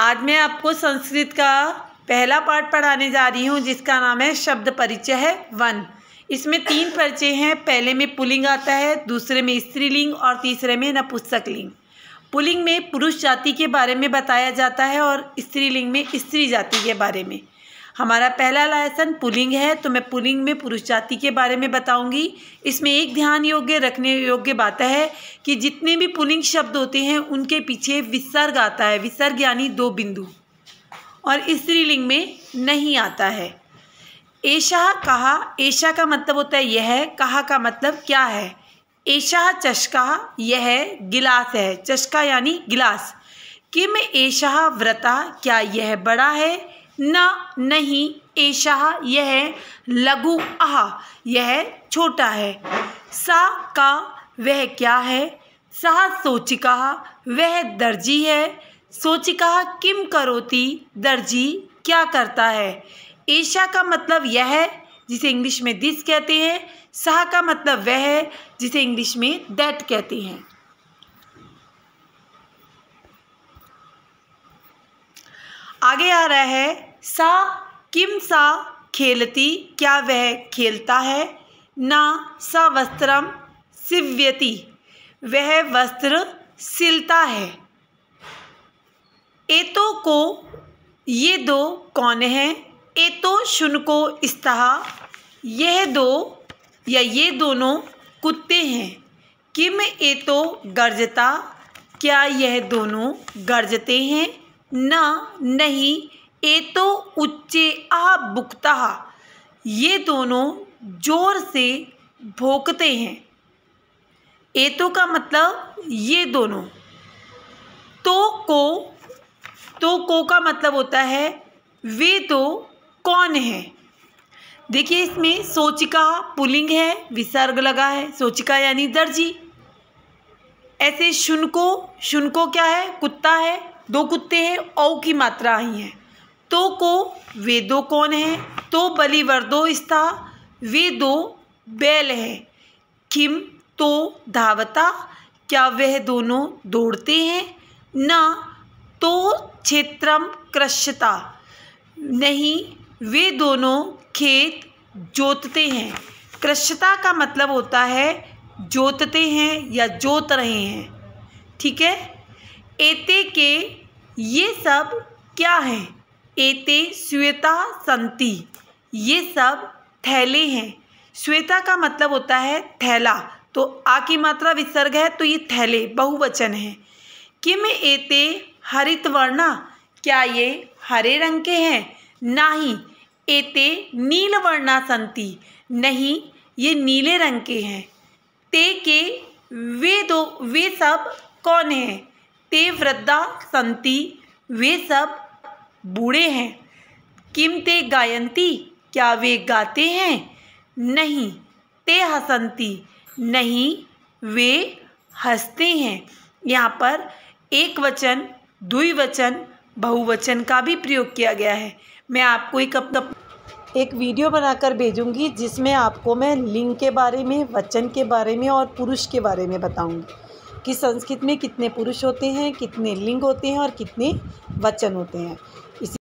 आज मैं आपको संस्कृत का पहला पाठ पढ़ाने जा रही हूँ जिसका नाम है शब्द परिचय है वन इसमें तीन परिचय हैं पहले में पुलिंग आता है दूसरे में स्त्रीलिंग और तीसरे में नपुस्तक लिंग पुलिंग में पुरुष जाति के बारे में बताया जाता है और स्त्रीलिंग में स्त्री जाति के बारे में हमारा पहला लायसन पुलिंग है तो मैं पुलिंग में पुरुष जाति के बारे में बताऊंगी इसमें एक ध्यान योग्य रखने योग्य बात है कि जितने भी पुलिंग शब्द होते हैं उनके पीछे विसर्ग आता है विसर्ग यानी दो बिंदु और स्त्रीलिंग में नहीं आता है ऐशा कहा ऐशा का मतलब होता है यह कहा का मतलब क्या है ऐशा चशका यह गिलास है चशका यानी गिलास किम ऐशा व्रता क्या यह बड़ा है न नहीं ऐशा यह लघु आह यह छोटा है सा का वह क्या है सह सोचिका वह दर्जी है सोचिका किम करोति दर्जी क्या करता है एशा का मतलब यह है जिसे इंग्लिश में दिस कहते हैं सह का मतलब वह है जिसे इंग्लिश में दैट कहते हैं आगे आ रहा है सा किम सा खेलती क्या वह खेलता है ना सा वस्त्रम सिव्यति वह वस्त्र सिलता है एतो को ये दो कौन हैं एतो शुन को इस्तहा यह दो या ये दोनों कुत्ते हैं किम एतो गर्जता क्या यह दोनों गर्जते हैं न नहीं ए तो उच्चे आ बुकता ये दोनों जोर से भोकते हैं ए तो का मतलब ये दोनों तो को तो को का मतलब होता है वे तो कौन है देखिए इसमें सोचिका पुलिंग है विसर्ग लगा है सोचिका यानी दर्जी ऐसे शुनको शुनको क्या है कुत्ता है दो कुत्ते हैं औ की मात्रा ही है तो को वे दो कौन है तो बलिवर्दो स्था वे दो बैल है किम तो धावता क्या वह दोनों दौड़ते हैं न तो क्षेत्रम कृष्यता नहीं वे दोनों खेत जोतते हैं कृष्यता का मतलब होता है जोतते हैं या जोत रहे हैं ठीक है एते के ये सब क्या हैं एते श्वेता संति ये सब थैले हैं श्वेता का मतलब होता है थैला तो आ की मात्रा विसर्ग है तो ये थैले बहुवचन है किम एते हरित वर्णा क्या ये हरे रंग के हैं ना ही एते नील वर्णा संति नहीं ये नीले रंग के हैं ते के वे दो वे सब कौन हैं ते वृद्धा संति वे सब बूढ़े हैं किम ते गायंती क्या वे गाते हैं नहीं ते हसंती नहीं वे हंसते हैं यहाँ पर एक वचन द्विवचन बहुवचन का भी प्रयोग किया गया है मैं आपको एक अपना एक वीडियो बनाकर भेजूंगी जिसमें आपको मैं लिंग के बारे में वचन के बारे में और पुरुष के बारे में बताऊंगी कि संस्कृत में कितने पुरुष होते हैं कितने लिंग होते हैं और कितने वचन होते हैं इसी